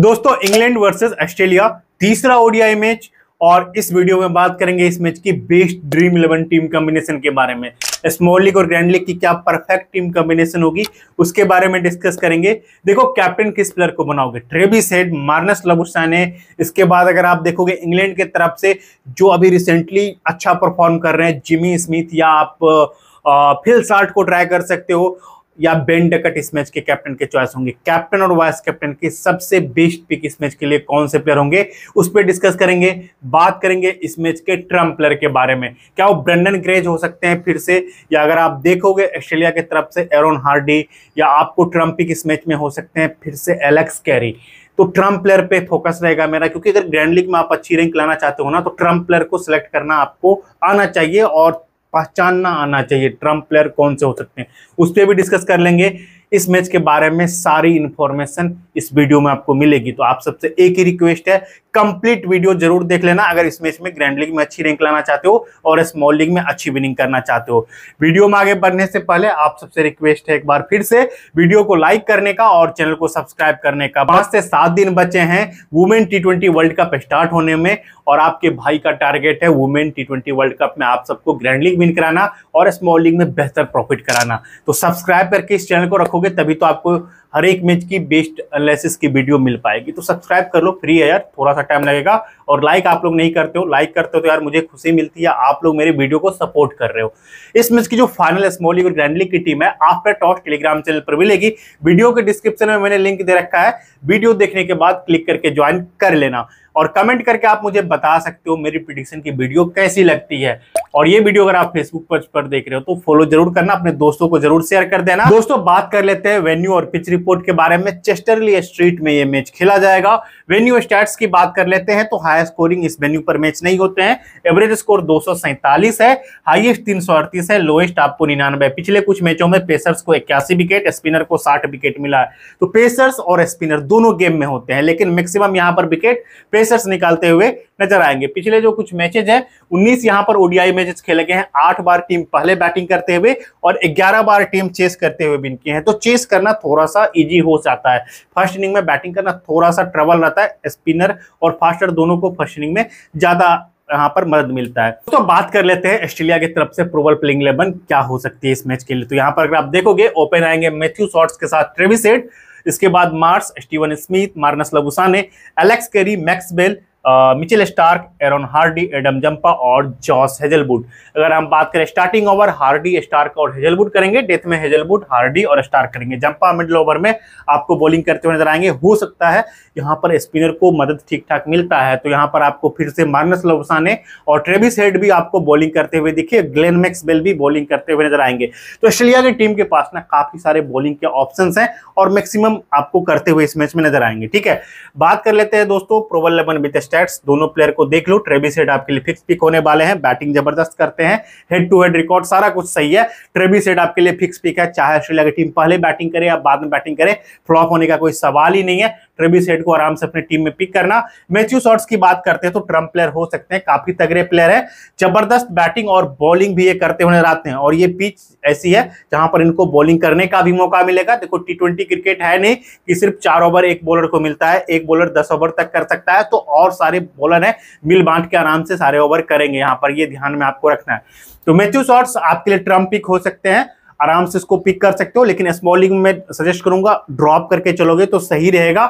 दोस्तों England versus Australia तीसरा ODI match और इस वीडियो में बात करेंगे इस मैच की best dream eleven team combination के बारे में स्मॉल लीग और ग्रैंड लीग की क्या परफेक्ट टीम कॉम्बिनेशन होगी उसके बारे में डिस्कस करेंगे देखो कैप्टन किस प्लेयर को बनाओगे ट्रेबी सेड मार्नस लबुस्तान है इसके बाद अगर आप देखोगे इंग्लैंड के तरफ से जो अभी रिसेंटली अच्छा परफॉर्म कर रहे हैं जिमी स्मिथ या आप आ, फिल साल्ट को ट्राई कर सकते हो या बेन डकट इस मैच के कैप्टन के चॉइस होंगे कैप्टन और वाइस कैप्टन की सबसे बेस्ट पिक इस मैच के लिए कौन से प्लेयर होंगे उस पर डिस्कस करेंगे बात करेंगे इस मैच के ट्रम्प प्लेयर के बारे में क्या वो ब्रेंडन ग्रेज हो सकते हैं फिर से या अगर आप देखोगे ऑस्ट्रेलिया की तरफ से एरोन हार्डी या आपको ट्रम्प पिक इस मैच में हो सकते हैं फिर से एलेक्स कैरी तो ट्रम्प प्लेयर पे फोकस रहेगा मेरा क्योंकि अगर ग्रैंड लीग में आप अच्छी रैंक लाना चाहते हो ना तो ट्रम्प प्लेयर को सिलेक्ट करना आपको आना चाहिए और पहचानना आना चाहिए ट्रंप प्लेयर कौन से हो सकते हैं उस पर भी डिस्कस कर लेंगे इस मैच के बारे में सारी इन्फॉर्मेशन इस वीडियो में आपको मिलेगी तो आप सबसे एक ही रिक्वेस्ट है कंप्लीट वीडियो जरूर देख लेना अगर इस मैच में ग्रैंड लीग में अच्छी रैंक लाना चाहते हो और स्मॉल लीग में अच्छी विनिंग करना चाहते हो वीडियो में आगे बढ़ने से पहले आप सबसे रिक्वेस्ट है एक बार फिर से वीडियो को लाइक करने का और चैनल को सब्सक्राइब करने का पांच से सात दिन बचे हैं women T world cup start होने में और आपके भाई का टारगेट है women T twenty world cup में आप सबको ग्रैंड लीग विन कराना और स्मॉल लीग में बेहतर प्रॉफिट कराना तो सब्सक्राइब करके इस चैनल को रखोगे तभी तो आपको हर एक मैच की बेस्ट एनालिसिस की वीडियो मिल पाएगी तो सब्सक्राइब कर लो फ्री है यार थोड़ा सा टाइम लगेगा और लाइक आप लोग नहीं करते हो लाइक करते हो तो यार मुझे खुशी मिलती है आप लोग मेरे वीडियो को सपोर्ट कर रहे हो इस मैच की जो फाइनल स्मॉल लीग और ग्रैंड लीग की टीम है आफ्टर टॉस टेलीग्राम चैनल पर मिलेगी वीडियो के डिस्क्रिप्शन में मैंने लिंक दे रखा है वीडियो देखने के बाद क्लिक करके ज्वाइन कर लेना और कमेंट करके आप मुझे बता सकते हो मेरी प्रिडिक्शन की वीडियो कैसी लगती है और ये वीडियो अगर आप फेसबुक पर, पर देख रहे हो तो फॉलो जरूर करना अपने दोस्तों को जरूर शेयर कर देना दोस्तों बात कर लेते हैं वेन्यू और पिच रिपोर्ट के बारे में चेस्टरली स्ट्रीट में ये मैच खेला जाएगा वेन्यू स्टैट्स की बात कर लेते हैं तो हाई स्कोरिंग इस वेन्यू पर मैच नहीं होते हैं एवरेज स्कोर दो है हाइएस्ट तीन है लोएस्ट आपको निन्यानवे पिछले कुछ मैचों में पेसर्स को इक्यासी विकेट स्पिनर को साठ विकेट मिला है तो पेसर्स और स्पिनर दोनों गेम में होते हैं लेकिन मैक्सिमम यहां पर विकेट पेसर्स निकालते हुए नजर आएंगे पिछले जो कुछ मैचेज है उन्नीस यहां पर ओडीआई मैचेस खेले गए हैं आठ बार टीम पहले बैटिंग करते हुए और ग्यारह बार टीम चेस करते हुए भी किए हैं तो चेस करना थोड़ा सा इजी हो जाता है फर्स्ट इनिंग में बैटिंग करना थोड़ा सा ट्रबल रहता है स्पिनर और फास्टर दोनों को फर्स्ट इनिंग में ज्यादा यहाँ पर मदद मिलता है तो बात कर लेते हैं ऑस्ट्रेलिया की तरफ से प्रोबल प्लेइंग इलेवन क्या हो सकती है इस मैच के लिए तो यहाँ पर अगर आप देखोगे ओपन आएंगे मैथ्यू शॉर्ट्स के साथ ट्रेविसेट इसके बाद Marsh Steven Smith Marnus Labuschagne Alex Carey Maxwell Mitchell Starc Aaron Hardie Adam Zampa और जॉस हेजलवुड अगर हम बात करें स्टार्टिंग ओवर हार्डी स्टार्क और हेजलवुड करेंगे डेथ में हेजलवुड हार्डी और स्टार्क करेंगे जंपा मिडल ओवर में आपको बॉलिंग करते हुए नजर आएंगे हो सकता है यहाँ पर स्पिनर को मदद ठीक ठाक मिलता है तो यहाँ पर आपको फिर से मार्नस लोबसा ने और ट्रेविस हेड भी आपको बॉलिंग करते हुए दिखे ग्लेन मैक्स बेल भी बॉलिंग करते हुए नजर आएंगे तो ऑस्ट्रेलिया की टीम के पास ना काफी सारे बॉलिंग के ऑप्शन है और मैक्सिमम आपको करते हुए इस मैच में नजर आएंगे ठीक है बात कर लेते हैं दोस्तों प्रोबल लेवन विद स्टैट्स दोनों प्लेयर को देख लो ट्रेविस हेड आपके लिए फिक्स पिक होने वाले हैं बैटिंग जबरदस्त करते हैं हेड टू हेड रिकॉर्ड सारा कुछ सही है ट्रेविस हेड आपके लिए फिक्स पिक है चाहे ऑस्ट्रेलिया की टीम पहले बैटिंग करे या बाद में बैटिंग करे फ्लॉप होने का कोई सवाल ही नहीं है ट्रेविस हेड को आराम से अपनी टीम में पिक करना मैथ्यू शॉर्ट्स की बात करते हैं तो ट्रम्प प्लेयर हो सकते हैं काफी तगड़े प्लेयर है जबरदस्त बैटिंग और बॉलिंग भी ये करते हुए रहते हैं और ये पिच ऐसी है जहां पर इनको बॉलिंग करने का भी मौका मिलेगा देखो टी क्रिकेट है नहीं कि सिर्फ चार ओवर एक बॉलर को मिलता है एक बॉलर दस ओवर तक कर सकता है तो और सारे बॉलर है मिल बांट के आराम से सारे ओवर करेंगे यहाँ पर ये ध्यान में आपको रखना है तो मैथ्यू शॉर्ट्स आपके लिए ट्रम्प पिक हो सकते हैं आराम से इसको पिक कर सकते हो लेकिन स्मॉलिंग में सजेस्ट करूंगा ड्रॉप करके चलोगे तो सही रहेगा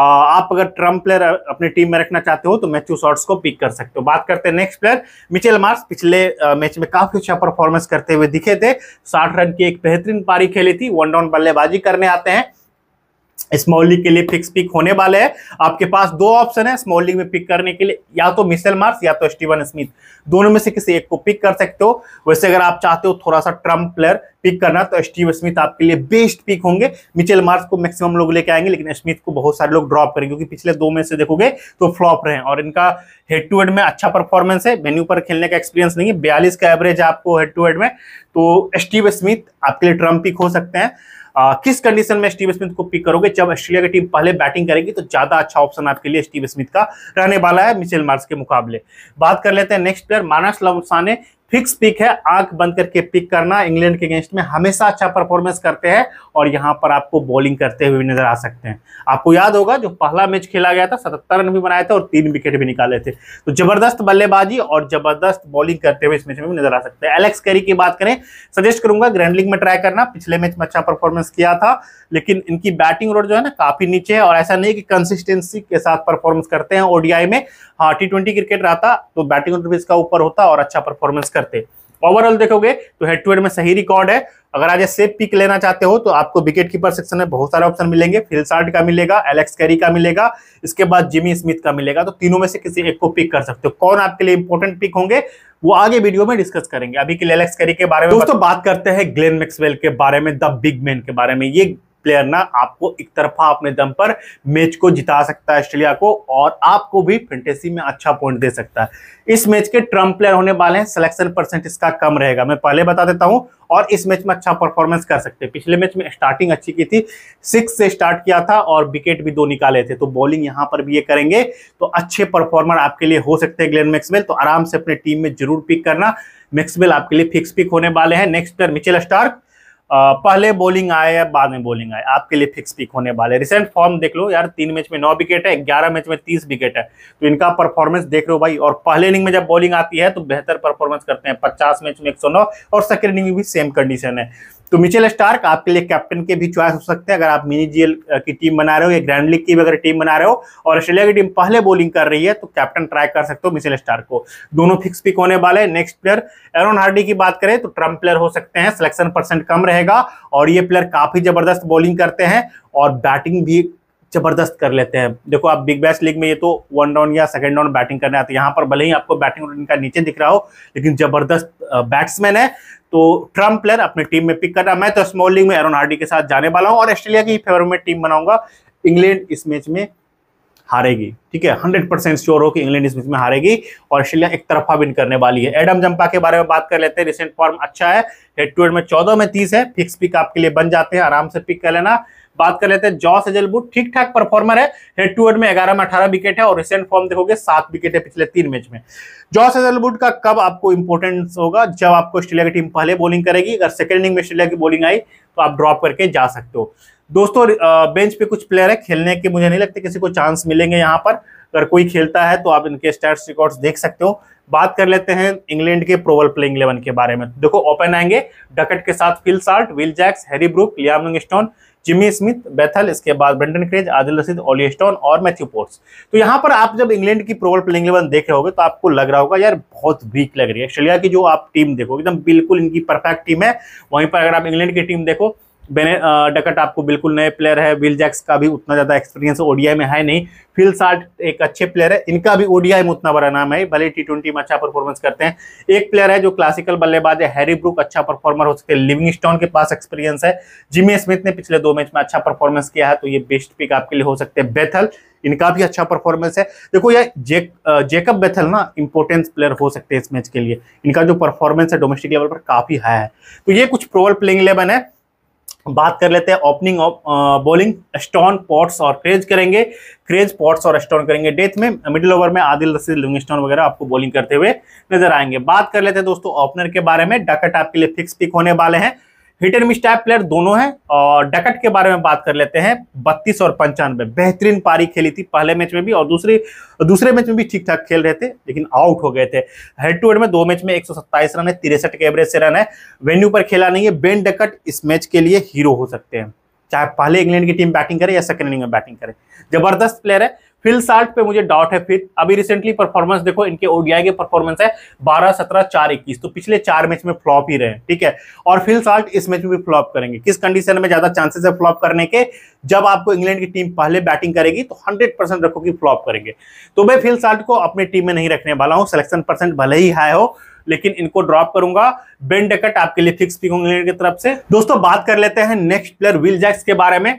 आप अगर ट्रम्प प्लेयर अपने टीम में रखना चाहते हो तो मैथ्यू शॉर्ट्स को पिक कर सकते हो बात करते हैं नेक्स्ट प्लेयर मिचेल मार्स पिछले मैच में काफी अच्छा परफॉर्मेंस करते हुए दिखे थे साठ रन की एक बेहतरीन पारी खेली थी वन डाउन बल्लेबाजी करने आते हैं स्मॉल लीग के लिए फिक्स पिक होने वाले हैं आपके पास दो ऑप्शन है स्मॉल लीग में पिक करने के लिए या तो मिसेल मार्स या तो स्टीवन स्मिथ दोनों में से किसी एक को पिक कर सकते हो वैसे अगर आप चाहते हो थोड़ा सा ट्रम्प प्लेयर पिक करना तो स्टीव स्मिथ आपके लिए बेस्ट पिक होंगे मिचेल मार्स को मैक्सिमम लोग लेके आएंगे लेकिन स्मिथ को बहुत सारे लोग ड्रॉप करेंगे क्योंकि पिछले दो में से देखोगे तो फ्लॉप रहे और इनका हेड टू हेड में अच्छा परफॉर्मेंस है मेन्यू पर खेलने का एक्सपीरियंस नहीं है बयालीस का एवरेज आपको हेड टू हेड में तो स्टीव स्मिथ आपके लिए ट्रम्प पिक हो सकते हैं आ, किस कंडीशन में स्टीव स्मिथ को पिक करोगे जब ऑस्ट्रेलिया की टीम पहले बैटिंग करेगी तो ज्यादा अच्छा ऑप्शन आपके लिए स्टीव स्मिथ का रहने वाला है मिशेल मार्स के मुकाबले बात कर लेते हैं next player Marnus Labuschagne fix pick है आंख बंद करके पिक करना इंग्लैंड के अगेंस्ट में हमेशा अच्छा परफॉर्मेंस करते हैं और यहाँ पर आपको बॉलिंग करते हुए नजर आ सकते हैं आपको याद होगा जो पहला मैच खेला गया था सतहत्तर रन भी बनाए थे और तीन विकेट भी निकाले थे तो जबरदस्त बल्लेबाजी और जबरदस्त बॉलिंग करते हुए इस मैच में भी नजर आ सकते हैं एलेक्स कैरी की बात करें सजेस्ट करूंगा ग्रैंड में ट्राई करना पिछले मैच में अच्छा परफॉर्मेंस किया था लेकिन इनकी बैटिंग रोड जो है ना काफी नीचे है और ऐसा नहीं कि कंसिस्टेंसी के साथ परफॉर्मेंस करते हैं ओडीआई में हाँ टी क्रिकेट रहा तो बैटिंग रोड भी इसका ऊपर होता और अच्छा परफॉर्मेंस कर करते ओवरऑल देखोगे तो हेड टू हेड में सही रिकॉर्ड है अगर आज ऐसे पिक लेना चाहते हो तो आपको विकेट कीपर सेक्शन में बहुत सारे ऑप्शन मिलेंगे फिलसार्ट का मिलेगा एलेक्स कैरी का मिलेगा इसके बाद जिमी स्मिथ का मिलेगा तो तीनों में से किसी एक को पिक कर सकते हो कौन आपके लिए इंपॉर्टेंट पिक होंगे वो आगे वीडियो में डिस्कस करेंगे अभी के लिए एलेक्स कैरी के बारे में दोस्तों बात करते हैं ग्लेन मैक्सवेल के बारे में द बिग मैन के बारे में ये प्लेयर ना आपको एक तरफा अपने दम पर मैच को जिता सकता है ऑस्ट्रेलिया को और आपको भी फेंटेसी में अच्छा पॉइंट दे सकता है इस मैच के ट्रम्प प्लेयर होने वाले हैं सिलेक्शन परसेंट इसका कम रहेगा मैं पहले बता देता हूं और इस मैच में अच्छा परफॉर्मेंस कर सकते हैं पिछले मैच में स्टार्टिंग अच्छी की थी सिक्स से स्टार्ट किया था और विकेट भी दो निकाले थे तो बॉलिंग यहां पर भी ये करेंगे तो अच्छे परफॉर्मर आपके लिए हो सकते हैं ग्लेन मैक्सवेल तो आराम से अपने टीम में जरूर पिक करना मैक्सवेल आपके लिए फिक्स पिक होने वाले हैं नेक्स्ट प्लेयर मिचेल स्टार्क पहले बॉलिंग आए या बाद में बॉलिंग आए आपके लिए फिक्स पिक होने वाले रिसेंट फॉर्म देख लो यार तीन मैच में नौ विकेट है ग्यारह मैच में तीस विकेट है तो इनका परफॉर्मेंस देख रहे हो भाई और पहले इनिंग में जब बॉलिंग आती है तो बेहतर परफॉर्मेंस करते हैं पचास मैच में एक और सेकेंड इनिंग में भी सेम कंडीशन है तो मिचेल स्टार्क आपके लिए कैप्टन के भी चॉइस हो सकते हैं अगर आप मिनी जीएल की टीम बना रहे हो या ग्रैंड लीग की भी अगर टीम बना रहे हो और ऑस्ट्रेलिया की टीम पहले बॉलिंग कर रही है तो कैप्टन ट्राई कर सकते हो मिचेल स्टार्क को दोनों फिक्स पिक होने वाले हैं नेक्स्ट प्लेयर एरोन हार्डी की बात करें तो ट्रम्प प्लेयर हो सकते हैं सिलेक्शन परसेंट कम रहेगा और ये प्लेयर काफी जबरदस्त बॉलिंग करते हैं और बैटिंग भी जबरदस्त कर लेते हैं देखो आप बिग बैश लीग में ये तो वन डाउन या सेकंड डाउन बैटिंग करने आते हैं यहाँ पर भले ही आपको बैटिंग उनका नीचे दिख रहा हो लेकिन जबरदस्त बैट्समैन है तो ट्रम्प प्लेयर अपनी टीम में पिक कर रहा मैं तो स्मॉल लीग में एरोन हार्डी के साथ जाने वाला हूँ और ऑस्ट्रेलिया की फेवर में टीम बनाऊंगा इंग्लैंड इस मैच में हारेगी ठीक है हंड्रेड परसेंट श्योर हो कि इंग्लैंड इस मैच में हारेगी और ऑस्ट्रेलिया एक तरफा विन करने वाली है एडम जंपा के बारे में बात कर लेते हैं रिसेंट फॉर्म अच्छा है हेड टू हेड में चौदह में तीस है फिक्स पिक आपके लिए बन जाते हैं आराम से पिक कर लेना बात कर लेते हैं जॉस एजलबुट ठीक ठाक परफॉर्मर है हेड टू हेड में ग्यारह में अठारह विकेट है और रिसेंट फॉर्म देखोगे सात विकेट है पिछले तीन मैच में जॉस एजलबुट का कब आपको इंपोर्टेंस होगा जब आपको ऑस्ट्रेलिया की टीम पहले बॉलिंग करेगी अगर सेकंड इनिंग में ऑस्ट्रेलिया की बॉलिंग आई तो आप ड्रॉप करके जा सकते हो दोस्तों बेंच पे कुछ प्लेयर है खेलने के मुझे नहीं लगते किसी को चांस मिलेंगे यहाँ पर अगर कोई खेलता है तो आप इनके स्टैट्स रिकॉर्ड्स देख सकते हो बात कर लेते हैं इंग्लैंड के प्रोवल प्लेइंग इलेवन के बारे में देखो ओपन आएंगे डकट के साथ Phil Salt Will Jacks Harry Brook Liam Livingstone Jimmy Smith Bethell इसके बाद Brendan Carse Adil Rashid Olly Stone और मैथ्यू पोर्ट्स तो यहाँ पर आप जब इंग्लैंड की प्रोबल प्लेइंग इलेवन देख रहे हो तो आपको लग रहा होगा यार बहुत वीक लग रही है ऑस्ट्रेलिया की जो आप टीम देखो एकदम बिल्कुल इनकी परफेक्ट टीम है वहीं पर अगर आप इंग्लैंड की टीम देखो बेने डकट आपको बिल्कुल नए प्लेयर है विल जैक्स का भी उतना ज़्यादा एक्सपीरियंस ओडीआई में है नहीं फिल साल्ट एक अच्छे प्लेयर है इनका भी ओडीआई में उतना बड़ा नाम है भले टी ट्वेंटी में अच्छा परफॉर्मेंस करते हैं एक प्लेयर है जो क्लासिकल बल्लेबाज है हैरी ब्रुक अच्छा परफॉर्मर हो सकते हैं लिविंग स्टोन के पास एक्सपीरियंस है जिमी स्मिथ ने पिछले दो मैच में अच्छा परफॉर्मेंस किया है तो ये बेस्ट पिक आपके लिए हो सकते हैं बेथल इनका भी अच्छा परफॉर्मेंस है देखो ये जेक जेकब बेथल ना इंपोर्टेंस प्लेयर हो सकते हैं इस मैच के लिए इनका जो परफॉर्मेंस है डोमेस्टिक लेवल पर काफ़ी हाई है तो ये कुछ प्रोवल प्लेइंग इलेवन है बात कर लेते हैं opening of bowling Stone Potts और क्रेज करेंगे क्रेज पॉट्स और स्टोन करेंगे डेथ में मिडिल ओवर में आदिल रसीद लिविंगस्टोन वगैरह आपको बॉलिंग करते हुए नजर आएंगे बात कर लेते हैं दोस्तों ओपनर के बारे में डकट आपके लिए फिक्स पिक होने वाले हैं hit and miss type player दोनों हैं और डकट के बारे में बात कर लेते हैं बत्तीस और पंचानवे बेहतरीन पारी खेली थी पहले मैच में भी और दूसरी दूसरे मैच में भी ठीक ठाक खेल रहे थे लेकिन आउट हो गए थे हेड टू हेड में दो मैच में एक रन है तिरसठ के एवरेज से रन है वेन्यू पर खेला नहीं है बेन डकट इस मैच के लिए हीरो हो सकते हैं चाहे पहले इंग्लैंड की टीम बैटिंग करे या सेकंड इनिंग में बैटिंग करे जबरदस्त प्लेयर है फिल साल्ट पे मुझे डाउट है फिर अभी रिसेंटली परफॉर्मेंस देखो इनके ओडीआई के परफॉर्मेंस है बारह सत्रह चार इक्कीस तो पिछले चार मैच में फ्लॉप ही रहे ठीक है और फिल साल्ट इस मैच में भी फ्लॉप करेंगे किस कंडीशन में ज्यादा चांसेस है फ्लॉप करने के जब आपको इंग्लैंड की टीम पहले बैटिंग करेगी तो हंड्रेड परसेंट रखो कि फ्लॉप करेंगे तो मैं फिल साल्ट को अपनी टीम में नहीं रखने वाला हूँ सिलेक्शन परसेंट भले ही हाई हो लेकिन इनको ड्रॉप करूंगा बेन डेकट आपके लिए फिक्स पिक होंगे इंग्लैंड की तरफ से दोस्तों बात कर लेते हैं नेक्स्ट प्लेयर विल जैक्स के बारे में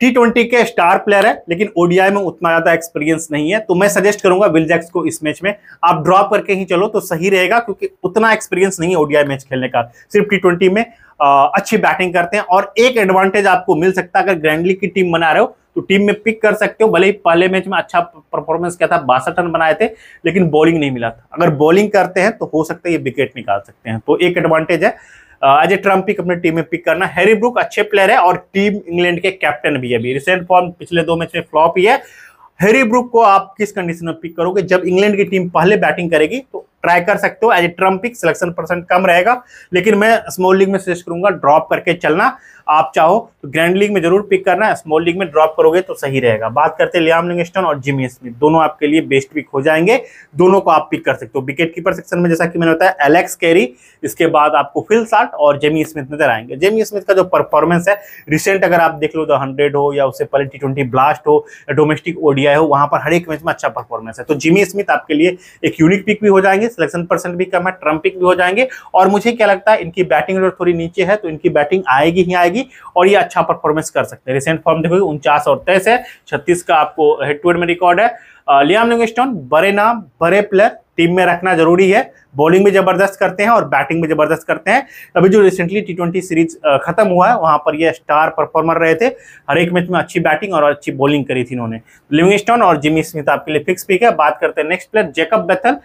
टी ट्वेंटी के स्टार प्लेयर है लेकिन ओडीआई में उतना ज्यादा एक्सपीरियंस नहीं है तो मैं सजेस्ट करूंगा विल जैक्स को इस मैच में आप ड्रॉप करके ही चलो तो सही रहेगा क्योंकि उतना एक्सपीरियंस नहीं है ओडीआई मैच खेलने का सिर्फ टी ट्वेंटी में आ, अच्छी बैटिंग करते हैं और एक एडवांटेज आपको मिल सकता है अगर ग्रैंडली की टीम बना रहे हो तो टीम में पिक कर सकते हो भले ही पहले मैच में अच्छा परफॉर्मेंस किया था बासठ रन बनाए थे लेकिन बॉलिंग नहीं मिला था अगर बॉलिंग करते हैं तो हो सकता है ये विकेट निकाल सकते हैं तो एक एडवांटेज है अजय ट्रम्प पिक अपनी टीम में पिक करना हैरी ब्रुक अच्छे प्लेयर है और टीम इंग्लैंड के कैप्टन भी है अभी रिसेंट फॉर्म पिछले दो मैच में फ्लॉप ही है हैरी ब्रुक को आप किस कंडीशन में पिक करोगे जब इंग्लैंड की टीम पहले बैटिंग करेगी तो ट्राई कर सकते हो as a trump pick selection percent कम रहेगा लेकिन मैं स्मॉल लीग में सजेस्ट करूंगा ड्रॉप करके चलना आप चाहो तो ग्रैंड लीग में जरूर पिक करना स्मॉल लीग में ड्रॉप करोगे तो सही रहेगा बात करते हैं लियाम लिंगस्टन और जिमी स्मिथ दोनों आपके लिए बेस्ट पिक हो जाएंगे दोनों को आप पिक कर सकते हो विकेट कीपर सेक्शन में जैसा कि मैंने बताया एलेक्स कैरी इसके बाद आपको फिल साट और जेमी स्मिथ नजर आएंगे जेमी स्मिथ का जो परफॉर्मेंस है रिसेंट अगर आप देख लो तो हंड्रेड हो या उससे पहले टी ट्वेंटी ब्लास्ट हो या डोमेस्टिक ओडीआई हो वहां पर हर एक मैच में अच्छा परफॉर्मेंस है तो जिमी स्मिथ आपके लिए एक यूनिक पिक भी हो जाएंगे सिलेक्शन परसेंट भी कम है ट्रम्पिक भी हो जाएंगे और मुझे क्या लगता है इनकी बैटिंग रेट थोड़ी नीचे है तो इनकी बैटिंग आएगी ही आएगी और ये अच्छा परफॉर्मेंस कर सकते हैं रिसेंट फॉर्म देखोगे उनचास और तेईस है छत्तीस का आपको हेड टू हेड में रिकॉर्ड है लियाम लिंगस्टोन बड़े नाम बड़े प्लेयर टीम में रखना जरूरी है बॉलिंग में जबरदस्त करते हैं और बैटिंग में जबरदस्त करते हैं अभी जो रिसेंटली टी ट्वेंटी सीरीज खत्म हुआ है वहां पर ये स्टार परफॉर्मर रहे थे हर एक मैच में अच्छी बैटिंग और अच्छी बॉलिंग करी थी इन्होंने लिविंगस्टोन और जिमी स्मिथ आपके लिए फिक्स पिक है बात करते हैं next player Jacob Bethell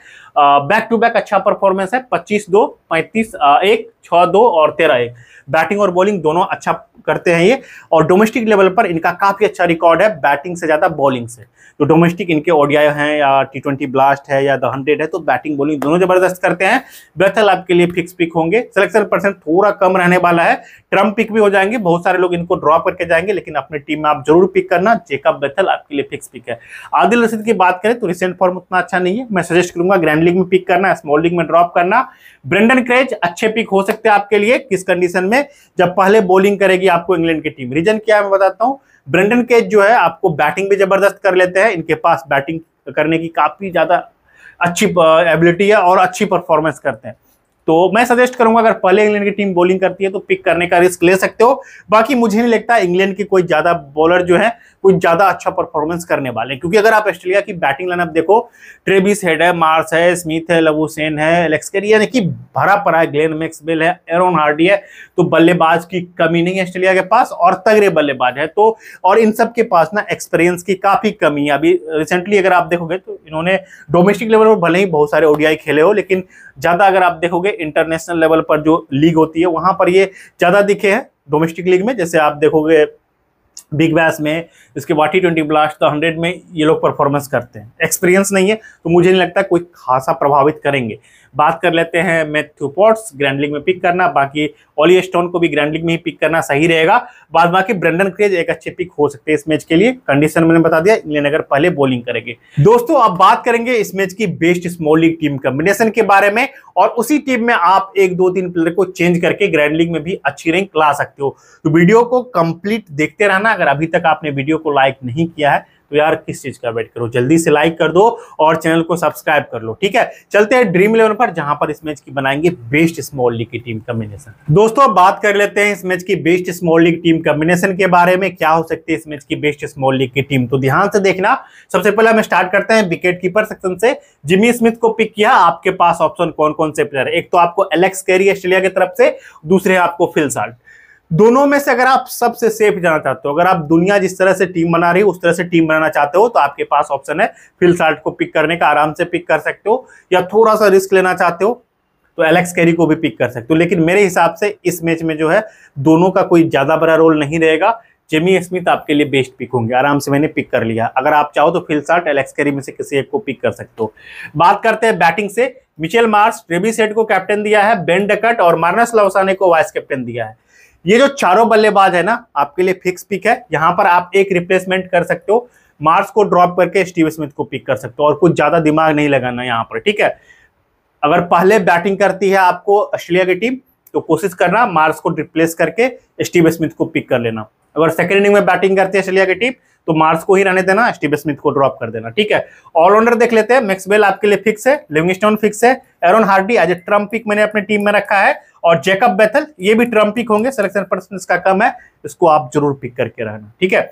back to back अच्छा परफॉर्मेंस है पच्चीस दो पैंतीस एक छः दो और तेरह एक बैटिंग और बॉलिंग दोनों अच्छा करते हैं ये और डोमेस्टिक लेवल पर इनका काफी अच्छा रिकॉर्ड है बैटिंग से ज्यादा बॉलिंग से तो डोमेस्टिक इनके ओडियाई हैं या टी ट्वेंटी ब्लास्ट है या द हंड्रेड है तो बैटिंग बॉलिंग दोनों जबरदस्त करते हैं बेथल आपके लिए फिक्स पिक होंगे सिलेक्शन परसेंट थोड़ा कम रहने वाला है ट्रम्प पिक भी हो जाएंगे बहुत सारे लोग इनको ड्रॉप करके जाएंगे लेकिन अपनी टीम में आप जरूर पिक करना जेकब बेथल आपके लिए फिक्स पिक है आदिल रशीद की बात करें तो रिसेंट फॉर्म उतना अच्छा नहीं है मैं सजेस्ट करूंगा ग्रैंड लीग में पिक करना स्मॉल लीग में ड्रॉप करना ब्रेंडन क्रेज अच्छे पिक हो सकते हैं आपके लिए किस कंडीशन में जब पहले बॉलिंग करेगी आपको इंग्लैंड की टीम रीजन क्या है मैं बताता हूँ ब्रेंडन केज जो है आपको बैटिंग भी जबरदस्त कर लेते हैं इनके पास बैटिंग करने की काफ़ी ज़्यादा अच्छी एबिलिटी है और अच्छी परफॉर्मेंस करते हैं तो मैं सजेस्ट करूंगा अगर पहले इंग्लैंड की टीम बॉलिंग करती है तो पिक करने का रिस्क ले सकते हो बाकी मुझे नहीं लगता इंग्लैंड के कोई ज़्यादा बॉलर जो है कुछ ज्यादा अच्छा परफॉर्मेंस करने वाले हैं क्योंकि अगर आप ऑस्ट्रेलिया की बैटिंग लाइनअप देखो ट्रेबिस हेड है मार्स है स्मिथ है लवोसेन है एलेक्सकेर यानी कि भरा पड़ा है ग्लेन मैक्सबिल है एरोन हार्डी है तो बल्लेबाज की कमी नहीं है ऑस्ट्रेलिया के पास और तगड़े बल्लेबाज है तो और इन सब के पास ना एक्सपीरियंस की काफी कमी है अभी रिसेंटली अगर आप देखोगे तो इन्होंने डोमेस्टिक लेवल पर भले ही बहुत सारे ओडीआई खेले हो लेकिन ज्यादा अगर आप देखोगे इंटरनेशनल लेवल पर जो लीग होती है वहां पर ये ज्यादा दिखे हैं डोमेस्टिक लीग में जैसे आप देखोगे बिग बैस में इसके बाद टी ट्वेंटी ब्लास्ट हंड्रेड में ये लोग परफॉर्मेंस करते हैं एक्सपीरियंस नहीं है तो मुझे नहीं लगता कोई खासा प्रभावित करेंगे बात कर लेते हैं मैथ्यू पॉट्स ग्रैंडलिंग में पिक करना बाकी ओली स्टोन को भी ग्रैंडलिंग में ही पिक करना सही रहेगा बाद बाकी ब्रेंडन क्रेज एक अच्छे पिक हो सकते हैं इस मैच के लिए कंडीशन मैंने बता दिया इंग्लैंड अगर पहले बॉलिंग करेंगे दोस्तों अब बात करेंगे इस मैच की best small league team combination के बारे में और उसी टीम में आप एक दो तीन प्लेयर को चेंज करके ग्रैंड लीग में भी अच्छी रैंक ला सकते हो तो वीडियो को कंप्लीट देखते रहना अगर अभी तक आपने वीडियो को लाइक नहीं किया है तो यार किस चीज का वेट करो जल्दी से लाइक कर दो और चैनल को सब्सक्राइब कर लो ठीक है चलते हैं ड्रीम इलेवन पर जहां पर इस मैच की बनाएंगे बेस्ट स्मॉल लीग की टीम कॉम्बिनेशन दोस्तों बात कर लेते हैं इस मैच की best small league team combination के बारे में क्या हो सकती है इस मैच की बेस्ट स्मॉल लीग की टीम तो ध्यान से देखना सबसे पहले हम स्टार्ट करते हैं विकेट कीपर सेक्शन से जिमी स्मिथ को पिक किया आपके पास ऑप्शन कौन कौन से प्लेयर एक तो आपको एलेक्स कैरी ऑस्ट्रेलिया की तरफ से दूसरे आपको फिलसाल्ट दोनों में से अगर आप सबसे सेफ जाना चाहते हो अगर आप दुनिया जिस तरह से टीम बना रही है उस तरह से टीम बनाना चाहते हो तो आपके पास ऑप्शन है फिल साल्ट को पिक करने का आराम से पिक कर सकते हो या थोड़ा सा रिस्क लेना चाहते हो तो एलेक्स कैरी को भी पिक कर सकते हो लेकिन मेरे हिसाब से इस मैच में जो है दोनों का कोई ज़्यादा बड़ा रोल नहीं रहेगा जेमी स्मिथ आपके लिए बेस्ट पिक होंगे आराम से मैंने पिक कर लिया अगर आप चाहो तो फिलसार्ट एलेक्स कैरी में से किसी एक को पिक कर सकते हो बात करते हैं बैटिंग से मिचेल मार्स रेबी सेट को कैप्टन दिया है बेन डकट और मार्नस लवसाने को वाइस कैप्टन दिया है ये जो चारों बल्लेबाज है ना आपके लिए फिक्स पिक है यहां पर आप एक रिप्लेसमेंट कर सकते हो मार्स को ड्रॉप करके स्टीव स्मिथ को पिक कर सकते हो और कुछ ज्यादा दिमाग नहीं लगाना यहाँ पर ठीक है अगर पहले बैटिंग करती है आपको ऑस्ट्रेलिया की टीम तो कोशिश करना मार्स को रिप्लेस करके स्टीव स्मिथ को पिक कर लेना अगर सेकंड इनिंग में बैटिंग करती है ऑस्ट्रेलिया की टीम तो मार्स को ही रहने देना स्टीव स्मिथ को ड्रॉप कर देना ठीक है ऑलराउंडर देख लेते हैं मैक्सवेल आपके लिए फिक्स है लिविंगस्टोन फिक्स है Aaron Hardie as a trump pick मैंने अपने टीम में रखा है और जैकब बैथल ये भी ट्रम्प पिक होंगे सिलेक्शन परसेंटेज का कम है इसको आप जरूर पिक करके रहना ठीक है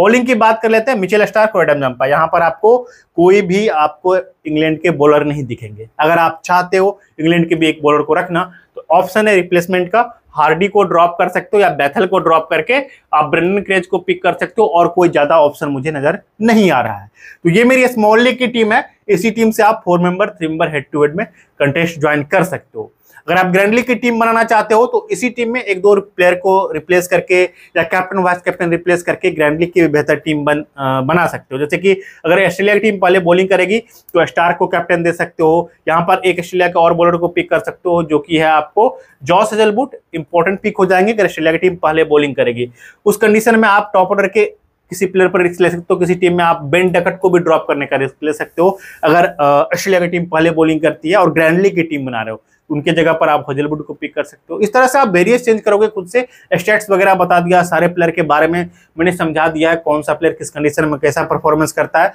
बॉलिंग की बात कर लेते हैं मिचेल स्टार्क और एडम जम्पा यहाँ पर आपको कोई भी आपको इंग्लैंड के बॉलर नहीं दिखेंगे अगर आप चाहते हो इंग्लैंड के भी एक बॉलर को रखना तो ऑप्शन है रिप्लेसमेंट का हार्डी को ड्रॉप कर सकते हो या बैथल को ड्रॉप करके आप ब्रेंडन क्रेज को पिक कर सकते हो और कोई ज़्यादा ऑप्शन मुझे नज़र नहीं आ रहा है तो ये मेरी स्मॉल लीग की टीम है इसी टीम से आप four member three member head to head में कंटेस्ट ज्वाइन कर सकते हो अगर आप ग्रैंडली की टीम बनाना चाहते हो तो इसी टीम में एक दो प्लेयर को रिप्लेस करके या कैप्टन वाइस कैप्टन रिप्लेस करके ग्रैंडली की बेहतर टीम बन आ, बना सकते हो जैसे कि अगर ऑस्ट्रेलिया की टीम पहले बॉलिंग करेगी तो स्टार को कैप्टन दे सकते हो यहाँ पर एक ऑस्ट्रेलिया के और बॉलर को पिक कर सकते हो जो कि है आपको जॉस हेजलबुट इंपॉर्टेंट पिक हो जाएंगे अगर ऑस्ट्रेलिया की टीम पहले बॉलिंग करेगी उस कंडीशन में आप टॉप ऑर्डर के किसी प्लेयर पर रिस्क ले सकते हो किसी टीम में आप बेन डकट को भी ड्रॉप करने का रिस्क ले सकते हो अगर ऑस्ट्रेलिया की टीम पहले बॉलिंग करती है और ग्रैंडली की टीम बना रहे हो उनके जगह पर आप हजलवुड को पिक कर सकते हो इस तरह से आप वेरियस चेंज करोगे खुद से स्टेट्स वगैरह बता दिया सारे प्लेयर के बारे में मैंने समझा दिया है कौन सा प्लेयर किस कंडीशन में कैसा परफॉर्मेंस करता है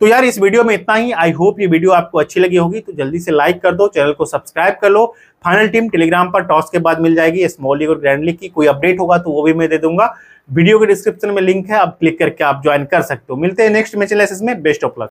तो यार इस वीडियो में इतना ही आई होप ये वीडियो आपको अच्छी लगी होगी तो जल्दी से लाइक कर दो चैनल को सब्सक्राइब कर लो फाइनल टीम टेलीग्राम पर टॉस के बाद मिल जाएगी स्मॉल लीग और ग्रैंड लीग की कोई अपडेट होगा तो वो भी मैं दे दूंगा वीडियो के डिस्क्रिप्शन में लिंक है आप क्लिक करके आप ज्वाइन कर सकते हो मिलते हैं नेक्स्ट मैच में बेस्ट ऑफ लक